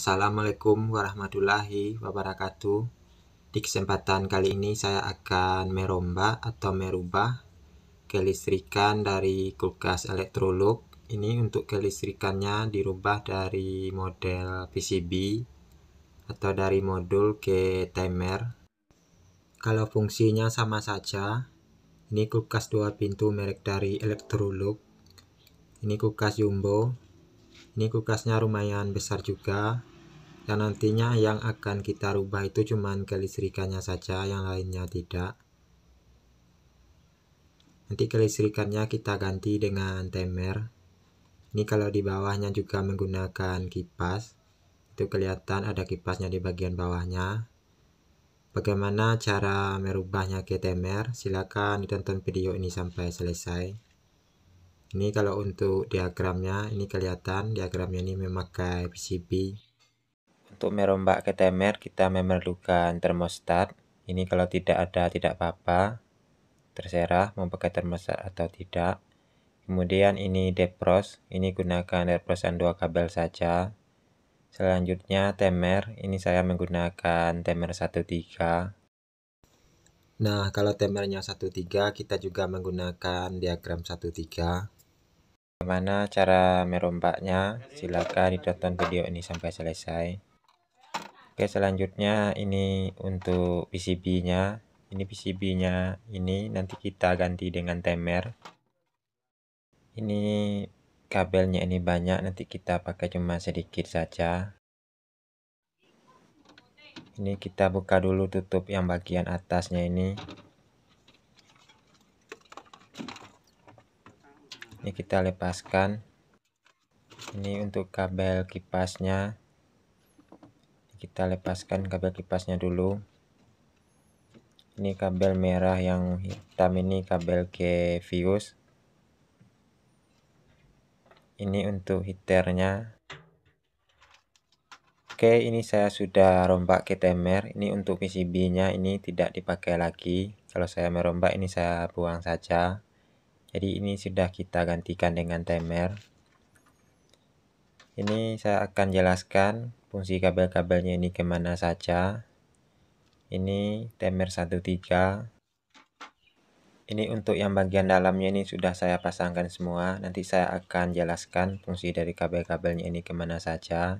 Assalamualaikum warahmatullahi wabarakatuh. Di kesempatan kali ini saya akan merombak atau merubah kelistrikan dari kulkas elektrolog. Ini untuk kelistrikannya dirubah dari model PCB atau dari modul ke timer. Kalau fungsinya sama saja, ini kulkas dua pintu merek dari Electrolux. Ini kulkas jumbo, ini kulkasnya lumayan besar juga dan nantinya yang akan kita rubah itu cuman kelistrikannya saja yang lainnya tidak nanti kelistrikannya kita ganti dengan timer ini kalau di bawahnya juga menggunakan kipas itu kelihatan ada kipasnya di bagian bawahnya bagaimana cara merubahnya ke timer silahkan ditonton video ini sampai selesai ini kalau untuk diagramnya ini kelihatan diagramnya ini memakai PCB untuk merombak ke timer kita memerlukan termostat. Ini kalau tidak ada tidak apa-apa. Terserah mau pakai termostat atau tidak. Kemudian ini depros. Ini gunakan deprosan dua kabel saja. Selanjutnya timer, Ini saya menggunakan timer 13. Nah, kalau timernya 13 kita juga menggunakan diagram 13. Bagaimana cara merombaknya? Silakan ditonton video ini sampai selesai. Oke selanjutnya ini untuk PCB nya ini PCB nya ini nanti kita ganti dengan temer ini kabelnya ini banyak nanti kita pakai cuma sedikit saja ini kita buka dulu tutup yang bagian atasnya ini ini kita lepaskan ini untuk kabel kipasnya kita lepaskan kabel kipasnya dulu ini kabel merah yang hitam ini kabel ke fuse ini untuk heaternya oke ini saya sudah rombak ke temer ini untuk PCB nya ini tidak dipakai lagi kalau saya merombak ini saya buang saja jadi ini sudah kita gantikan dengan temer ini saya akan jelaskan fungsi kabel-kabelnya ini kemana saja ini temer 13 ini untuk yang bagian dalamnya ini sudah saya pasangkan semua nanti saya akan jelaskan fungsi dari kabel-kabelnya ini kemana saja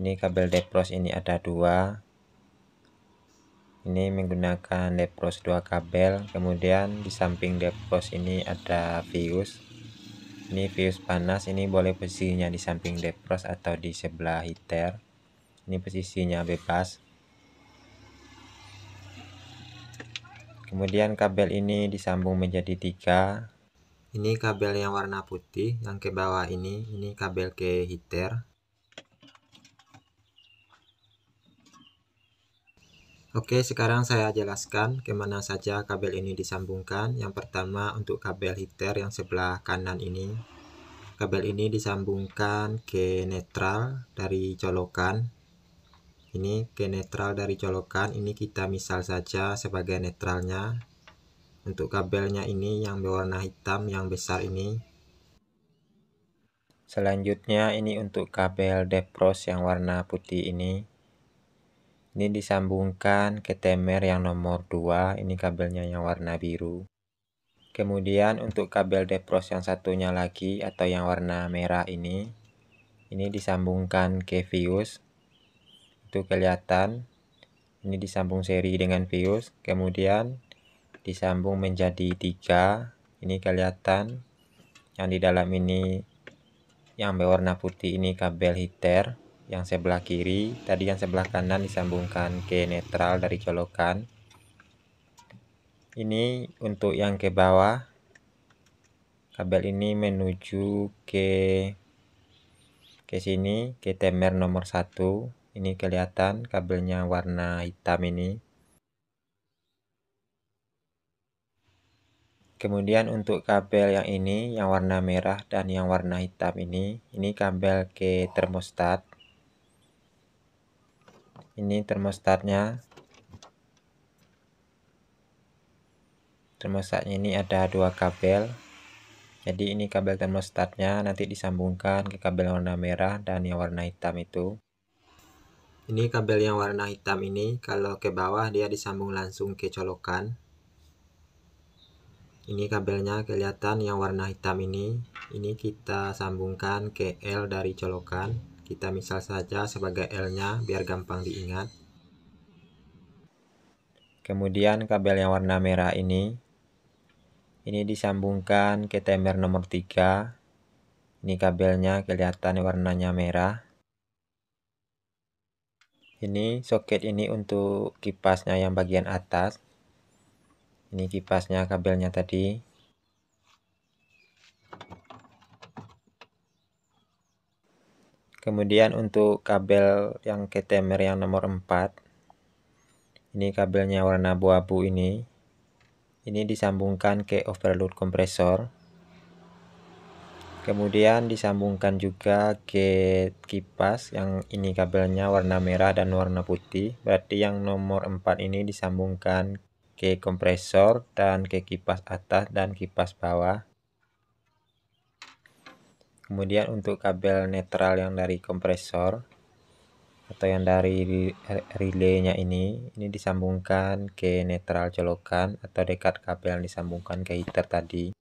ini kabel depros ini ada dua ini menggunakan depros dua kabel kemudian di samping depros ini ada fuse ini fuse panas ini boleh posisinya di samping depres atau di sebelah heater ini posisinya bebas kemudian kabel ini disambung menjadi tiga ini kabel yang warna putih yang ke bawah ini ini kabel ke heater Oke, sekarang saya jelaskan kemana saja kabel ini disambungkan. Yang pertama untuk kabel heater yang sebelah kanan ini. Kabel ini disambungkan ke netral dari colokan. Ini ke netral dari colokan. Ini kita misal saja sebagai netralnya. Untuk kabelnya ini yang berwarna hitam yang besar ini. Selanjutnya ini untuk kabel depros yang warna putih ini. Ini disambungkan ke temer yang nomor 2, ini kabelnya yang warna biru. Kemudian untuk kabel depros yang satunya lagi atau yang warna merah ini, ini disambungkan ke fuse. Itu kelihatan, ini disambung seri dengan fuse, kemudian disambung menjadi tiga. Ini kelihatan yang di dalam ini yang berwarna putih ini kabel heater yang sebelah kiri tadi yang sebelah kanan disambungkan ke netral dari colokan ini untuk yang ke bawah kabel ini menuju ke ke sini ke temer nomor satu ini kelihatan kabelnya warna hitam ini kemudian untuk kabel yang ini yang warna merah dan yang warna hitam ini ini kabel ke termostat ini termostatnya termostatnya ini ada dua kabel jadi ini kabel termostatnya nanti disambungkan ke kabel warna merah dan yang warna hitam itu ini kabel yang warna hitam ini kalau ke bawah dia disambung langsung ke colokan ini kabelnya kelihatan yang warna hitam ini ini kita sambungkan ke L dari colokan kita misal saja sebagai L-nya biar gampang diingat. Kemudian kabel yang warna merah ini ini disambungkan ke timer nomor 3. Ini kabelnya kelihatan warnanya merah. Ini soket ini untuk kipasnya yang bagian atas. Ini kipasnya kabelnya tadi. kemudian untuk kabel yang ketemer yang nomor 4 ini kabelnya warna abu-abu ini ini disambungkan ke overload kompresor kemudian disambungkan juga ke kipas yang ini kabelnya warna merah dan warna putih berarti yang nomor 4 ini disambungkan ke kompresor dan ke kipas atas dan kipas bawah kemudian untuk kabel netral yang dari kompresor atau yang dari relaynya ini ini disambungkan ke netral colokan atau dekat kabel yang disambungkan ke heater tadi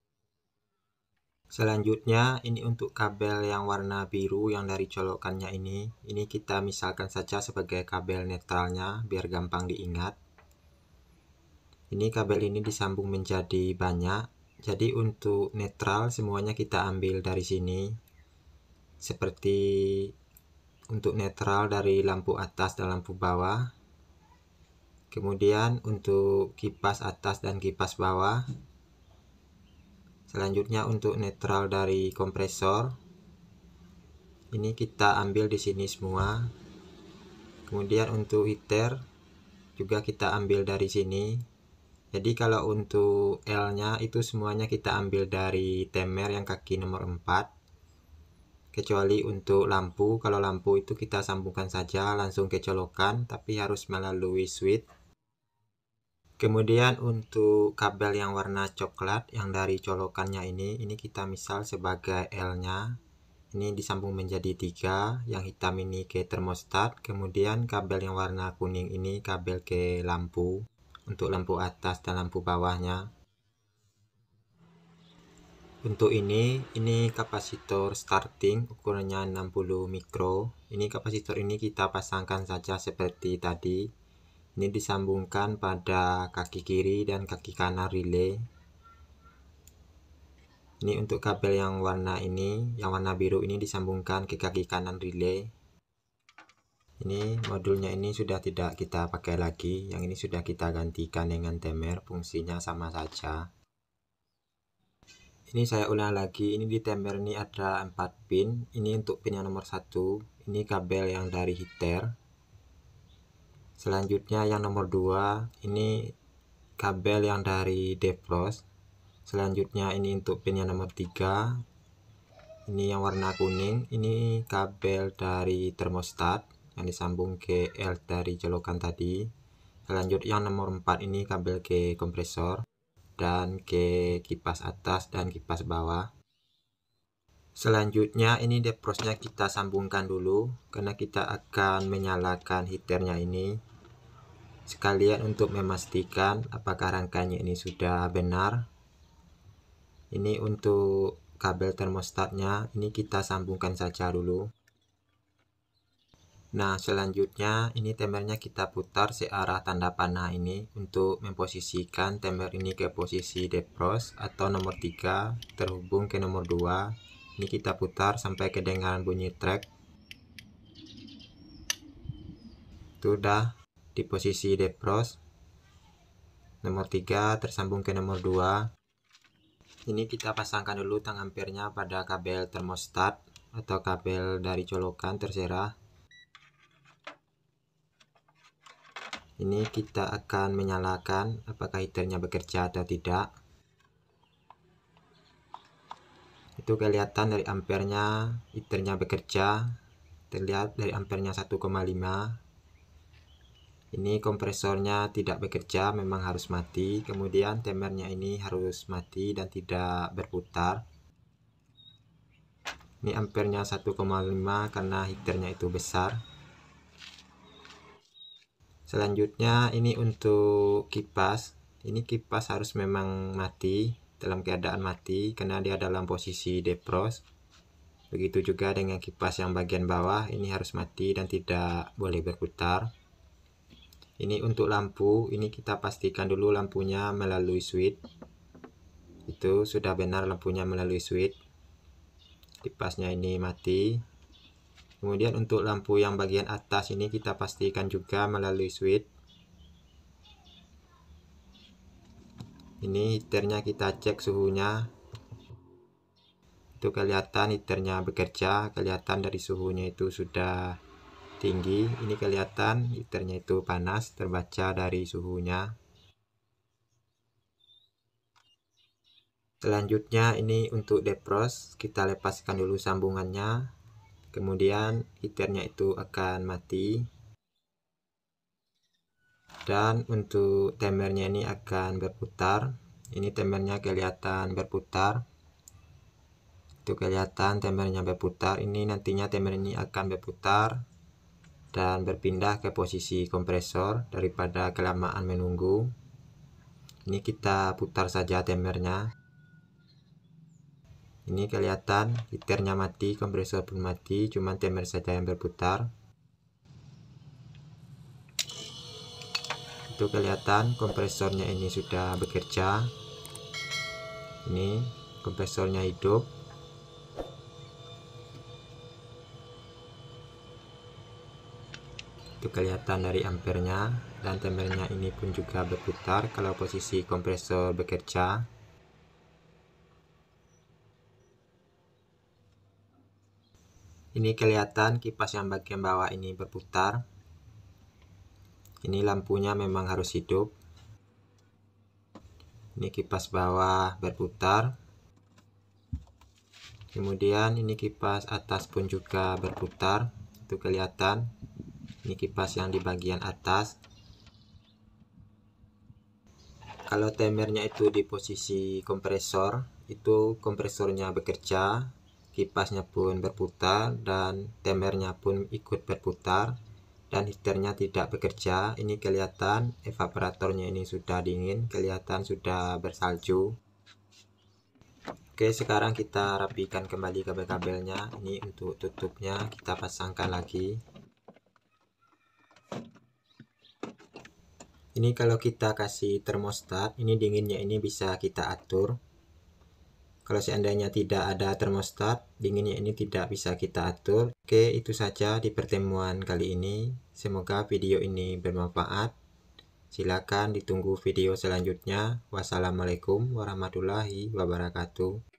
selanjutnya ini untuk kabel yang warna biru yang dari colokannya ini ini kita misalkan saja sebagai kabel netralnya biar gampang diingat ini kabel ini disambung menjadi banyak jadi untuk netral semuanya kita ambil dari sini seperti untuk netral dari lampu atas dan lampu bawah kemudian untuk kipas atas dan kipas bawah selanjutnya untuk netral dari kompresor ini kita ambil di sini semua kemudian untuk heater juga kita ambil dari sini jadi kalau untuk L-nya itu semuanya kita ambil dari temer yang kaki nomor 4. Kecuali untuk lampu, kalau lampu itu kita sambungkan saja langsung ke colokan tapi harus melalui switch. Kemudian untuk kabel yang warna coklat yang dari colokannya ini, ini kita misal sebagai L-nya. Ini disambung menjadi tiga, yang hitam ini ke termostat, kemudian kabel yang warna kuning ini kabel ke lampu untuk lampu atas dan lampu bawahnya. Untuk ini, ini kapasitor starting ukurannya 60 mikro. Ini kapasitor ini kita pasangkan saja seperti tadi. Ini disambungkan pada kaki kiri dan kaki kanan relay. Ini untuk kabel yang warna ini, yang warna biru ini disambungkan ke kaki kanan relay ini modulnya ini sudah tidak kita pakai lagi yang ini sudah kita gantikan dengan temer fungsinya sama saja ini saya ulang lagi ini di temer ini ada 4 pin ini untuk pin yang nomor 1 ini kabel yang dari heater selanjutnya yang nomor 2 ini kabel yang dari defrost selanjutnya ini untuk pin yang nomor 3 ini yang warna kuning ini kabel dari termostat yang disambung ke L dari colokan tadi. Selanjutnya yang nomor 4 ini kabel ke kompresor dan ke kipas atas dan kipas bawah. Selanjutnya ini deprosnya kita sambungkan dulu karena kita akan menyalakan heaternya ini sekalian untuk memastikan apakah rangkanya ini sudah benar ini untuk kabel termostatnya ini kita sambungkan saja dulu Nah, selanjutnya ini tembernya kita putar searah tanda panah ini untuk memposisikan tember ini ke posisi depros atau nomor 3 terhubung ke nomor 2. Ini kita putar sampai kedengaran bunyi track. Itu udah di posisi depros. Nomor 3 tersambung ke nomor 2. Ini kita pasangkan dulu tang ampernya pada kabel termostat atau kabel dari colokan terserah ini kita akan menyalakan apakah heaternya bekerja atau tidak itu kelihatan dari ampernya heaternya bekerja terlihat dari ampernya 1,5 ini kompresornya tidak bekerja memang harus mati kemudian temernya ini harus mati dan tidak berputar ini ampernya 1,5 karena heaternya itu besar selanjutnya ini untuk kipas ini kipas harus memang mati dalam keadaan mati karena dia dalam posisi defrost begitu juga dengan kipas yang bagian bawah ini harus mati dan tidak boleh berputar ini untuk lampu ini kita pastikan dulu lampunya melalui switch itu sudah benar lampunya melalui switch kipasnya ini mati kemudian untuk lampu yang bagian atas ini kita pastikan juga melalui switch ini heaternya kita cek suhunya itu kelihatan heaternya bekerja kelihatan dari suhunya itu sudah tinggi ini kelihatan heaternya itu panas terbaca dari suhunya selanjutnya ini untuk defrost kita lepaskan dulu sambungannya kemudian heaternya itu akan mati dan untuk timernya ini akan berputar ini timernya kelihatan berputar itu kelihatan timernya berputar ini nantinya timer ini akan berputar dan berpindah ke posisi kompresor daripada kelamaan menunggu ini kita putar saja timernya ini kelihatan liternya mati kompresor pun mati cuman timer saja yang berputar itu kelihatan kompresornya ini sudah bekerja ini kompresornya hidup itu kelihatan dari ampernya dan timernya ini pun juga berputar kalau posisi kompresor bekerja Ini kelihatan kipas yang bagian bawah ini berputar. Ini lampunya memang harus hidup. Ini kipas bawah berputar. Kemudian ini kipas atas pun juga berputar. Itu kelihatan. Ini kipas yang di bagian atas. Kalau timernya itu di posisi kompresor, itu kompresornya bekerja kipasnya pun berputar dan temernya pun ikut berputar dan heaternya tidak bekerja ini kelihatan evaporatornya ini sudah dingin kelihatan sudah bersalju oke sekarang kita rapikan kembali kabel-kabelnya ini untuk tutupnya kita pasangkan lagi ini kalau kita kasih termostat ini dinginnya ini bisa kita atur kalau seandainya tidak ada termostat dinginnya ini tidak bisa kita atur oke itu saja di pertemuan kali ini semoga video ini bermanfaat silakan ditunggu video selanjutnya wassalamualaikum warahmatullahi wabarakatuh